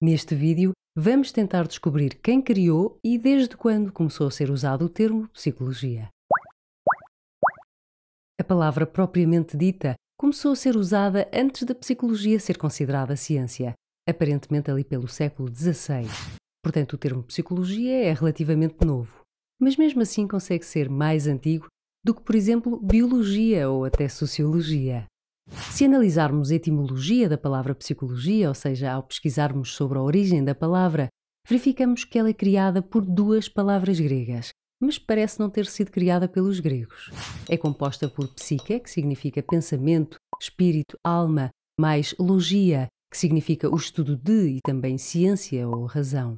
Neste vídeo, vamos tentar descobrir quem criou e desde quando começou a ser usado o termo psicologia. A palavra propriamente dita começou a ser usada antes da psicologia ser considerada ciência, aparentemente ali pelo século XVI. Portanto, o termo psicologia é relativamente novo, mas mesmo assim consegue ser mais antigo do que, por exemplo, biologia ou até sociologia. Se analisarmos a etimologia da palavra psicologia, ou seja, ao pesquisarmos sobre a origem da palavra, verificamos que ela é criada por duas palavras gregas, mas parece não ter sido criada pelos gregos. É composta por psique, que significa pensamento, espírito, alma, mais logia, que significa o estudo de e também ciência ou razão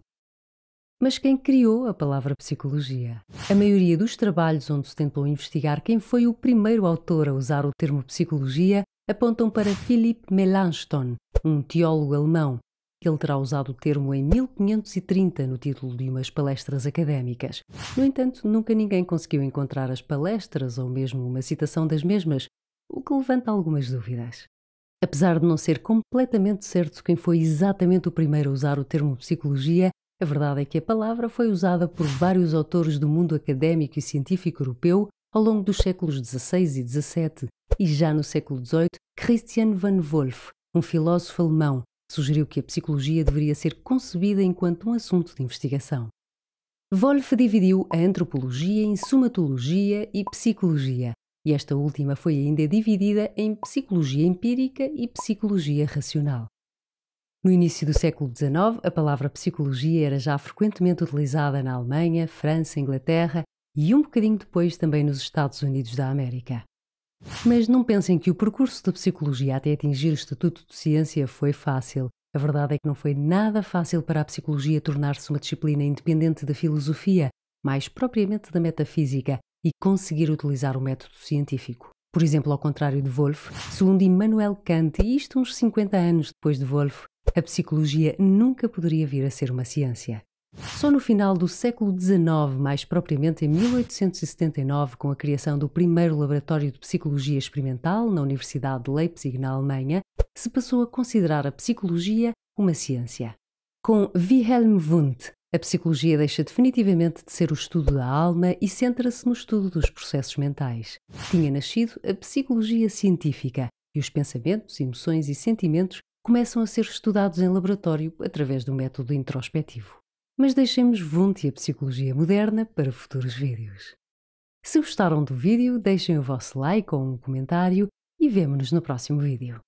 mas quem criou a palavra psicologia. A maioria dos trabalhos onde se tentou investigar quem foi o primeiro autor a usar o termo psicologia apontam para Philipp Melanchthon, um teólogo alemão, que ele terá usado o termo em 1530 no título de umas palestras académicas. No entanto, nunca ninguém conseguiu encontrar as palestras ou mesmo uma citação das mesmas, o que levanta algumas dúvidas. Apesar de não ser completamente certo quem foi exatamente o primeiro a usar o termo psicologia, a verdade é que a palavra foi usada por vários autores do mundo académico e científico europeu ao longo dos séculos XVI e XVII, e já no século XVIII, Christian van Wolff, um filósofo alemão, sugeriu que a psicologia deveria ser concebida enquanto um assunto de investigação. Wolff dividiu a antropologia em somatologia e psicologia, e esta última foi ainda dividida em psicologia empírica e psicologia racional. No início do século XIX, a palavra psicologia era já frequentemente utilizada na Alemanha, França, Inglaterra e um bocadinho depois também nos Estados Unidos da América. Mas não pensem que o percurso da psicologia até atingir o estatuto de ciência foi fácil. A verdade é que não foi nada fácil para a psicologia tornar-se uma disciplina independente da filosofia, mais propriamente da metafísica, e conseguir utilizar o método científico. Por exemplo, ao contrário de Wolff, segundo Immanuel Kant, e isto uns 50 anos depois de Wolff, a psicologia nunca poderia vir a ser uma ciência. Só no final do século XIX, mais propriamente em 1879, com a criação do primeiro laboratório de psicologia experimental na Universidade de Leipzig, na Alemanha, se passou a considerar a psicologia uma ciência. Com Wilhelm Wundt, a psicologia deixa definitivamente de ser o estudo da alma e centra-se no estudo dos processos mentais. Tinha nascido a psicologia científica, e os pensamentos, emoções e sentimentos começam a ser estudados em laboratório através do método introspectivo. Mas deixemos Vunte e a psicologia moderna para futuros vídeos. Se gostaram do vídeo, deixem o vosso like ou um comentário e vemo-nos no próximo vídeo.